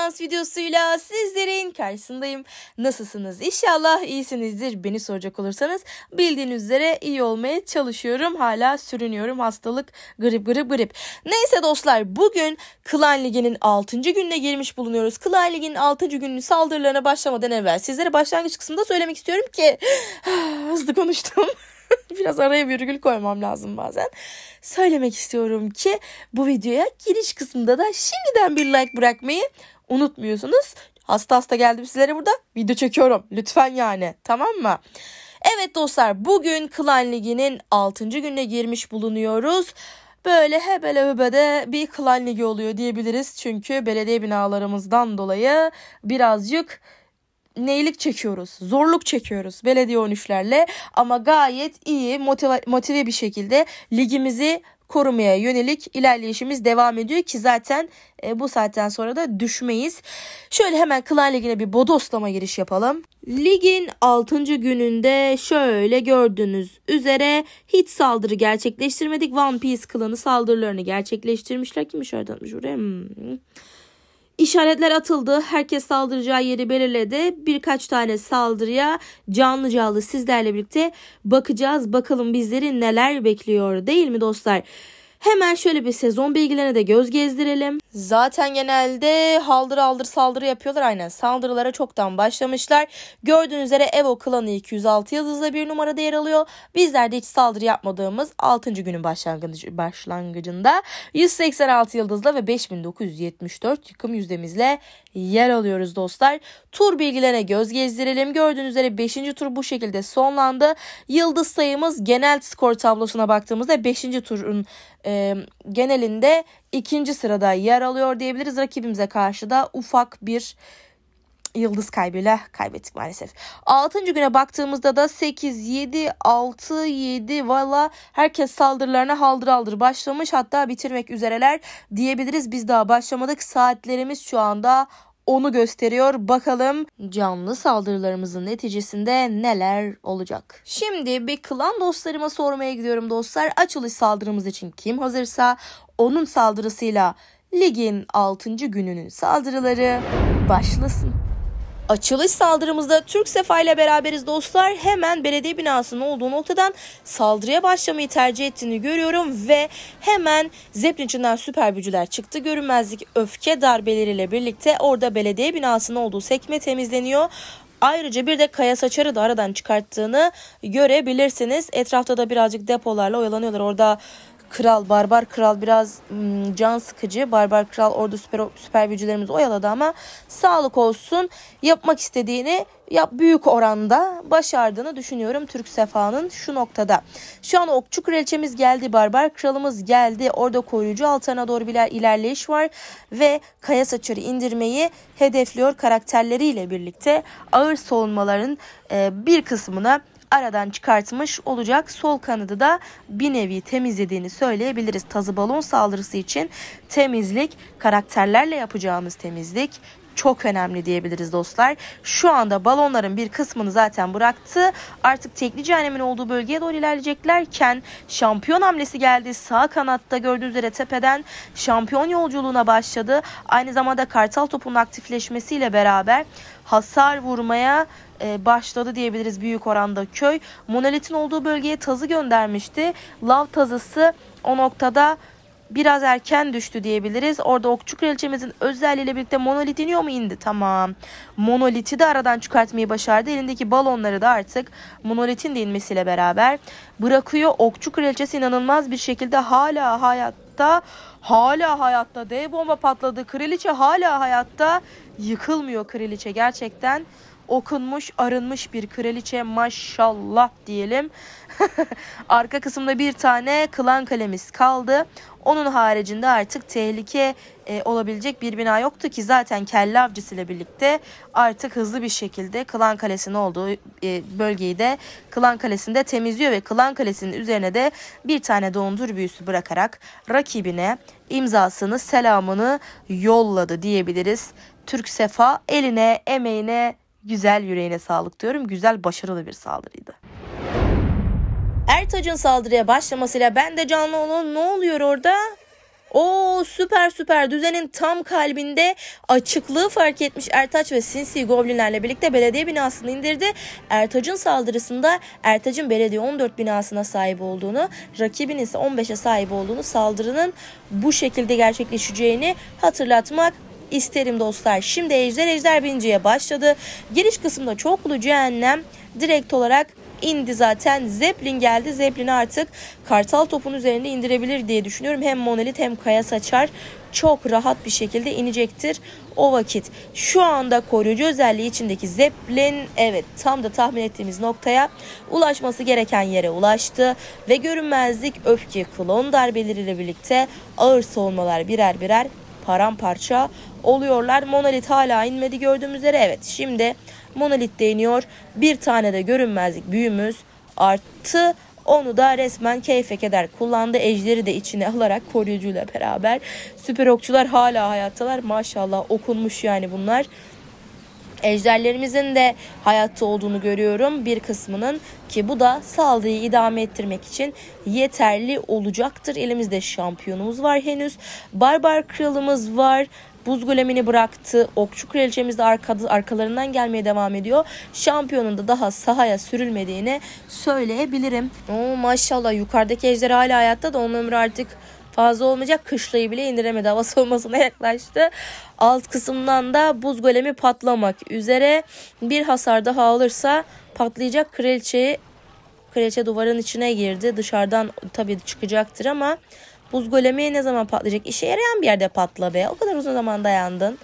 referans videosuyla sizlerin karşısındayım. Nasılsınız? İnşallah iyisinizdir. Beni soracak olursanız bildiğiniz üzere iyi olmaya çalışıyorum. Hala sürünüyorum. Hastalık grip grip grip. Neyse dostlar bugün Klan Ligi'nin 6. gününe girmiş bulunuyoruz. Klan Ligi'nin 6. gününün saldırılarına başlamadan evvel sizlere başlangıç kısmında söylemek istiyorum ki hızlı konuştum. Biraz araya virgül koymam lazım bazen. Söylemek istiyorum ki bu videoya giriş kısmında da şimdiden bir like bırakmayı unutmuyorsunuz. Hasta hasta geldim sizlere burada video çekiyorum. Lütfen yani tamam mı? Evet dostlar bugün Klan Ligi'nin 6. gününe girmiş bulunuyoruz. Böyle hebele hübede bir klan ligi oluyor diyebiliriz. Çünkü belediye binalarımızdan dolayı birazcık neylik çekiyoruz. Zorluk çekiyoruz belediye 13'lerle ama gayet iyi motive, motive bir şekilde ligimizi korumaya yönelik ilerleyişimiz devam ediyor ki zaten e, bu saatten sonra da düşmeyiz. Şöyle hemen Klan Ligi'ne bir bodoslama giriş yapalım. Ligin 6. gününde şöyle gördüğünüz üzere hiç saldırı gerçekleştirmedik. One Piece klanı saldırılarını gerçekleştirmişler. Kim işaret atmış oraya? Hmm. İşaretler atıldı. Herkes saldıracağı yeri belirledi. Birkaç tane saldırıya canlı canlı sizlerle birlikte bakacağız. Bakalım bizleri neler bekliyor değil mi dostlar? Hemen şöyle bir sezon bilgilerine de göz gezdirelim. Zaten genelde haldırı aldır saldırı yapıyorlar aynen. Saldırılara çoktan başlamışlar. Gördüğünüz üzere Evo klanı 206 yıldızlı bir numarada yer alıyor. Bizler de hiç saldırı yapmadığımız 6. günün başlangıcı, başlangıcında 186 yıldızla ve 5974 yıkım yüzdemizle yer alıyoruz dostlar. Tur bilgilerine göz gezdirelim. Gördüğünüz üzere 5. tur bu şekilde sonlandı. Yıldız sayımız genel skor tablosuna baktığımızda 5. turun e, genelinde ikinci sırada yer alıyor diyebiliriz. Rakibimize karşı da ufak bir yıldız kaybıyla kaybettik maalesef. 6. güne baktığımızda da 8, 7, 6, 7 valla herkes saldırılarına haldır aldır başlamış. Hatta bitirmek üzereler diyebiliriz. Biz daha başlamadık. Saatlerimiz şu anda onu gösteriyor. Bakalım canlı saldırılarımızın neticesinde neler olacak. Şimdi bir klan dostlarıma sormaya gidiyorum dostlar. Açılış saldırımız için kim hazırsa onun saldırısıyla ligin 6. gününün saldırıları başlasın. Açılış saldırımızda Türk Sefa ile beraberiz dostlar. Hemen belediye binasının olduğu noktadan saldırıya başlamayı tercih ettiğini görüyorum ve hemen Zeppelin içinden süper bücüler çıktı. Görünmezlik öfke darbeleriyle birlikte orada belediye binasının olduğu sekme temizleniyor. Ayrıca bir de kaya saçarı da aradan çıkarttığını görebilirsiniz. Etrafta da birazcık depolarla oyalanıyorlar. Orada kral, barbar kral biraz can sıkıcı Barbar kral orada süper, süper gücülerimizi oyaladı ama sağlık olsun yapmak istediğini yap büyük oranda başardığını düşünüyorum Türk Sefa'nın şu noktada. Şu an Okçu Kraliçemiz geldi, Barbar Kralımız geldi. Orada koruyucu altına doğru bir ilerleyiş var ve Kaya Saçar'ı indirmeyi hedefliyor karakterleriyle birlikte ağır solunmaların bir kısmına aradan çıkartmış olacak. Sol kanadı da bir nevi temizlediğini söyleyebiliriz. Tazı balon saldırısı için temizlik, karakterlerle yapacağımız temizlik çok önemli diyebiliriz dostlar. Şu anda balonların bir kısmını zaten bıraktı. Artık tekli cehennemin olduğu bölgeye doğru ilerleyeceklerken şampiyon hamlesi geldi. Sağ kanatta gördüğünüz üzere tepeden şampiyon yolculuğuna başladı. Aynı zamanda kartal topunun aktifleşmesiyle beraber hasar vurmaya e, başladı diyebiliriz büyük oranda köy. Monolit'in olduğu bölgeye tazı göndermişti. Lav tazısı o noktada biraz erken düştü diyebiliriz. Orada okçu ilçemizin özelliğiyle birlikte monolit iniyor mu indi? Tamam. Monoliti de aradan çıkartmayı başardı. Elindeki balonları da artık monolitin de inmesiyle beraber bırakıyor. okçu ilçesi inanılmaz bir şekilde hala hayatta hala hayatta. D bomba patladı. Kraliçe hala hayatta. Yıkılmıyor kraliçe gerçekten okunmuş, arınmış bir kraliçe maşallah diyelim. Arka kısımda bir tane klan kalemiz kaldı. Onun haricinde artık tehlike e, olabilecek bir bina yoktu ki zaten kelle avcısıyla birlikte artık hızlı bir şekilde Kılan Kalesi'nin olduğu e, bölgeyi de Kılan Kalesi'nde temizliyor ve Kılan Kalesi'nin üzerine de bir tane dondur büyüsü bırakarak rakibine imzasını selamını yolladı diyebiliriz. Türk Sefa eline emeğine güzel yüreğine sağlık diyorum. Güzel başarılı bir saldırıydı. Ertaç'ın saldırıya başlamasıyla ben de canlı olan ne oluyor orada? O süper süper düzenin tam kalbinde açıklığı fark etmiş Ertaç ve sinsi goblinlerle birlikte belediye binasını indirdi. Ertaç'ın saldırısında Ertaç'ın belediye 14 binasına sahip olduğunu, rakibinin ise 15'e sahip olduğunu saldırının bu şekilde gerçekleşeceğini hatırlatmak isterim dostlar. Şimdi Ejder Ejder Binci'ye başladı. Giriş kısmında çoklu cehennem direkt olarak indi zaten. Zeppelin geldi. Zeppelin artık kartal topun üzerinde indirebilir diye düşünüyorum. Hem monolit hem kaya saçar çok rahat bir şekilde inecektir o vakit. Şu anda koruyucu özelliği içindeki Zeppelin evet tam da tahmin ettiğimiz noktaya ulaşması gereken yere ulaştı ve görünmezlik öfke klon darbeleriyle birlikte ağır savunmalar birer birer paramparça oluyorlar. Monolit hala inmedi gördüğümüz üzere. Evet şimdi monolit de iniyor. Bir tane de görünmezlik büyümüz arttı. Onu da resmen keyfe keder kullandı. Ejderi de içine alarak koruyucuyla beraber. Süper okçular hala hayattalar. Maşallah okunmuş yani bunlar. Ejderlerimizin de hayatta olduğunu görüyorum bir kısmının ki bu da saldırıyı idame ettirmek için yeterli olacaktır. Elimizde şampiyonumuz var henüz. Barbar kralımız var buz golemini bıraktı. Okçu kraliçemiz de arka, arkalarından gelmeye devam ediyor. Şampiyonun da daha sahaya sürülmediğini söyleyebilirim. Oo, maşallah yukarıdaki ejder hala hayatta da onun ömrü artık fazla olmayacak. Kışlayı bile indiremedi. Hava soğumasına yaklaştı. Alt kısımdan da buz golemi patlamak üzere. Bir hasar daha alırsa patlayacak kraliçeyi Kraliçe duvarın içine girdi. Dışarıdan tabii çıkacaktır ama Buz golemi ne zaman patlayacak? İşe yarayan bir yerde patla be. O kadar uzun zaman dayandın.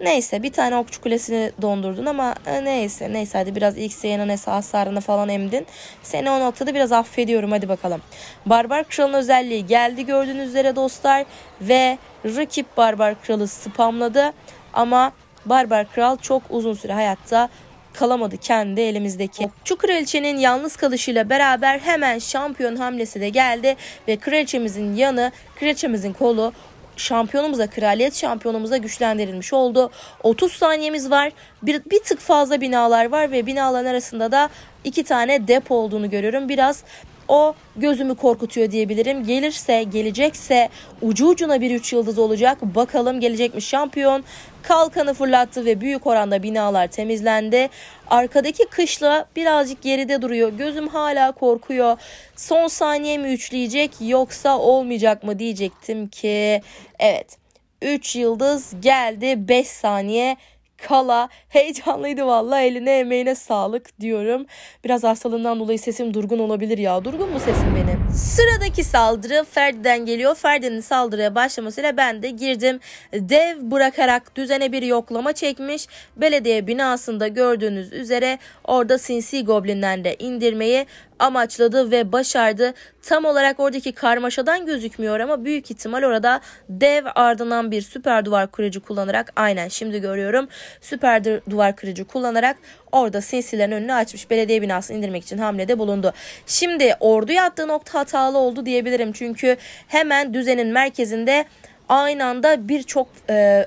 Neyse bir tane okçu kulesini dondurdun ama e, neyse neyse hadi biraz ilk seyenin hasarını falan emdin. Seni o noktada biraz affediyorum hadi bakalım. Barbar Kral'ın özelliği geldi gördüğünüz üzere dostlar ve rakip Barbar Kral'ı spamladı ama Barbar Kral çok uzun süre hayatta kalamadı kendi elimizdeki. Okçu kraliçenin yalnız kalışıyla beraber hemen şampiyon hamlesi de geldi ve kraliçemizin yanı, kraliçemizin kolu şampiyonumuza, kraliyet şampiyonumuza güçlendirilmiş oldu. 30 saniyemiz var. Bir, bir tık fazla binalar var ve binaların arasında da iki tane depo olduğunu görüyorum. Biraz o gözümü korkutuyor diyebilirim. Gelirse, gelecekse ucu ucuna bir üç yıldız olacak. Bakalım gelecek mi şampiyon? Kalkanı fırlattı ve büyük oranda binalar temizlendi. Arkadaki kışla birazcık geride duruyor. Gözüm hala korkuyor. Son saniye mi üçleyecek yoksa olmayacak mı diyecektim ki. Evet. 3 yıldız geldi 5 saniye kala. Heyecanlıydı valla eline emeğine sağlık diyorum. Biraz hastalığından dolayı sesim durgun olabilir ya. Durgun mu sesim benim? Sıradaki saldırı Ferdi'den geliyor. Ferdi'nin saldırıya başlamasıyla ben de girdim. Dev bırakarak düzene bir yoklama çekmiş. Belediye binasında gördüğünüz üzere orada sinsi goblinden de indirmeyi amaçladı ve başardı. Tam olarak oradaki karmaşadan gözükmüyor ama büyük ihtimal orada dev ardından bir süper duvar kırıcı kullanarak aynen şimdi görüyorum. Süper duvar kırıcı kullanarak orada sinsilerin önünü açmış. Belediye binasını indirmek için hamlede bulundu. Şimdi orduya attığı nokta hatalı oldu diyebilirim. Çünkü hemen düzenin merkezinde aynı anda birçok e,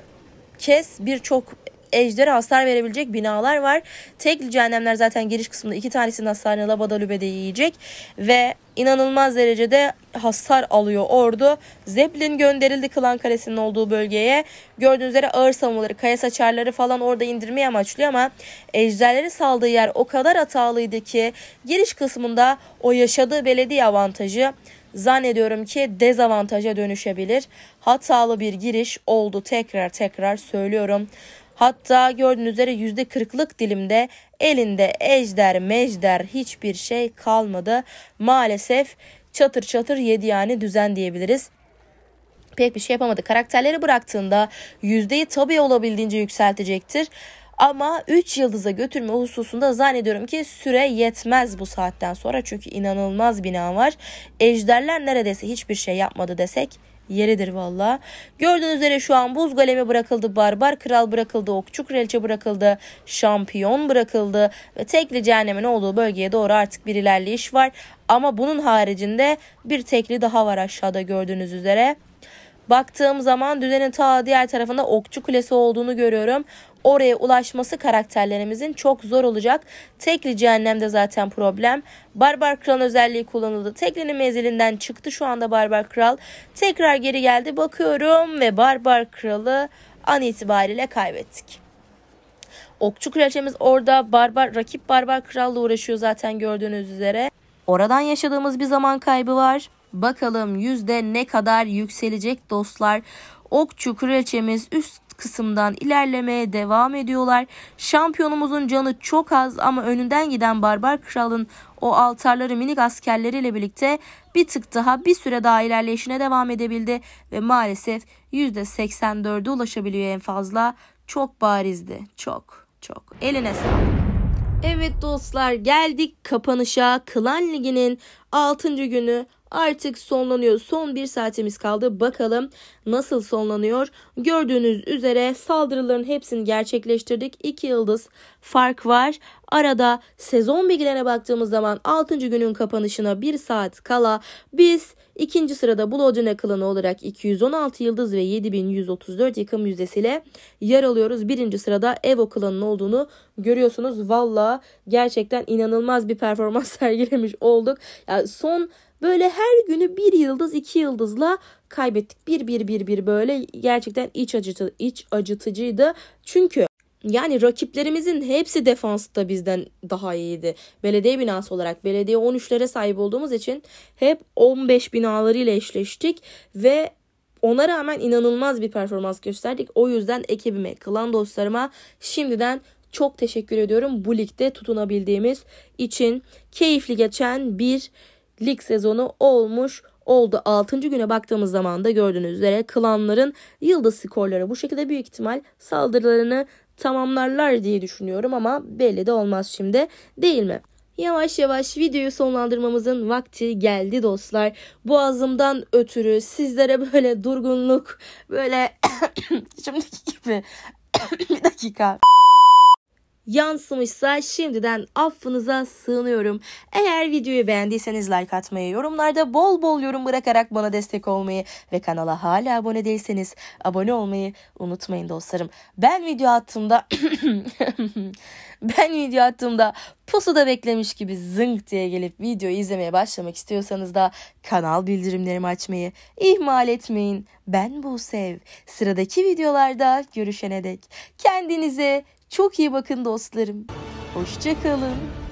kez birçok ejderi hasar verebilecek binalar var. Tek cehennemler zaten giriş kısmında iki tanesinin hasarını Labada Lübe'de yiyecek ve inanılmaz derecede hasar alıyor ordu. Zeppelin gönderildi Kılan Kalesi'nin olduğu bölgeye. Gördüğünüz üzere ağır savunmaları, kaya saçarları falan orada indirmeye amaçlıyor ama ejderleri saldığı yer o kadar hatalıydı ki giriş kısmında o yaşadığı belediye avantajı zannediyorum ki dezavantaja dönüşebilir. Hatalı bir giriş oldu tekrar tekrar söylüyorum. Hatta gördüğünüz üzere yüzde kırklık dilimde elinde ejder mejder hiçbir şey kalmadı. Maalesef çatır çatır yedi yani düzen diyebiliriz pek bir şey yapamadı. Karakterleri bıraktığında yüzdeyi tabii olabildiğince yükseltecektir. Ama 3 yıldıza götürme hususunda zannediyorum ki süre yetmez bu saatten sonra. Çünkü inanılmaz bina var. Ejderler neredeyse hiçbir şey yapmadı desek yeridir valla. Gördüğünüz üzere şu an buz galemi bırakıldı, barbar kral bırakıldı, okçuk kraliçe bırakıldı, şampiyon bırakıldı ve tekli cehennemin olduğu bölgeye doğru artık bir ilerleyiş var. Ama bunun haricinde bir tekli daha var aşağıda gördüğünüz üzere. Baktığım zaman düzenin ta diğer tarafında Okçu Kulesi olduğunu görüyorum. Oraya ulaşması karakterlerimizin çok zor olacak. Tekli cehennemde zaten problem. Barbar Kral'ın özelliği kullanıldı. Tekli'nin menzilinden çıktı şu anda Barbar Kral. Tekrar geri geldi bakıyorum ve Barbar Kral'ı an itibariyle kaybettik. Okçu kraliçemiz orada barbar rakip barbar kralla uğraşıyor zaten gördüğünüz üzere. Oradan yaşadığımız bir zaman kaybı var. Bakalım yüzde ne kadar yükselecek dostlar. Okçu kraliçemiz üst kısımdan ilerlemeye devam ediyorlar. Şampiyonumuzun canı çok az ama önünden giden Barbar Kral'ın o altarları minik askerleriyle birlikte bir tık daha bir süre daha ilerleyişine devam edebildi ve maalesef %84'e ulaşabiliyor en fazla. Çok barizdi. Çok çok. Eline sağlık. Evet dostlar geldik kapanışa. Klan Ligi'nin 6. günü artık sonlanıyor. Son bir saatimiz kaldı. Bakalım nasıl sonlanıyor. Gördüğünüz üzere saldırıların hepsini gerçekleştirdik. 2 yıldız fark var. Arada sezon bilgilerine baktığımız zaman 6. günün kapanışına 1 saat kala biz İkinci sırada Blodine klanı olarak 216 yıldız ve 7134 yıkım yüzdesiyle yer alıyoruz. Birinci sırada Evo klanının olduğunu görüyorsunuz. Valla gerçekten inanılmaz bir performans sergilemiş olduk. Yani son böyle her günü bir yıldız iki yıldızla kaybettik. Bir bir bir bir böyle gerçekten iç acıtı iç acıtıcıydı. Çünkü yani rakiplerimizin hepsi defansta bizden daha iyiydi. Belediye binası olarak belediye 13'lere sahip olduğumuz için hep 15 binalarıyla eşleştik ve ona rağmen inanılmaz bir performans gösterdik. O yüzden ekibime, klan dostlarıma şimdiden çok teşekkür ediyorum. Bu ligde tutunabildiğimiz için keyifli geçen bir lig sezonu olmuş oldu. 6. güne baktığımız zaman da gördüğünüz üzere klanların yıldız skorları bu şekilde büyük ihtimal saldırılarını tamamlarlar diye düşünüyorum ama belli de olmaz şimdi değil mi? Yavaş yavaş videoyu sonlandırmamızın vakti geldi dostlar. Boğazımdan ötürü sizlere böyle durgunluk, böyle şimdiki gibi bir dakika yansımışsa şimdiden affınıza sığınıyorum. Eğer videoyu beğendiyseniz like atmayı, yorumlarda bol bol yorum bırakarak bana destek olmayı ve kanala hala abone değilseniz abone olmayı unutmayın dostlarım. Ben video attığımda ben video attığımda pusuda beklemiş gibi zınk diye gelip videoyu izlemeye başlamak istiyorsanız da kanal bildirimlerimi açmayı ihmal etmeyin. Ben bu sev. Sıradaki videolarda görüşene dek kendinize çok iyi bakın dostlarım. Hoşçakalın.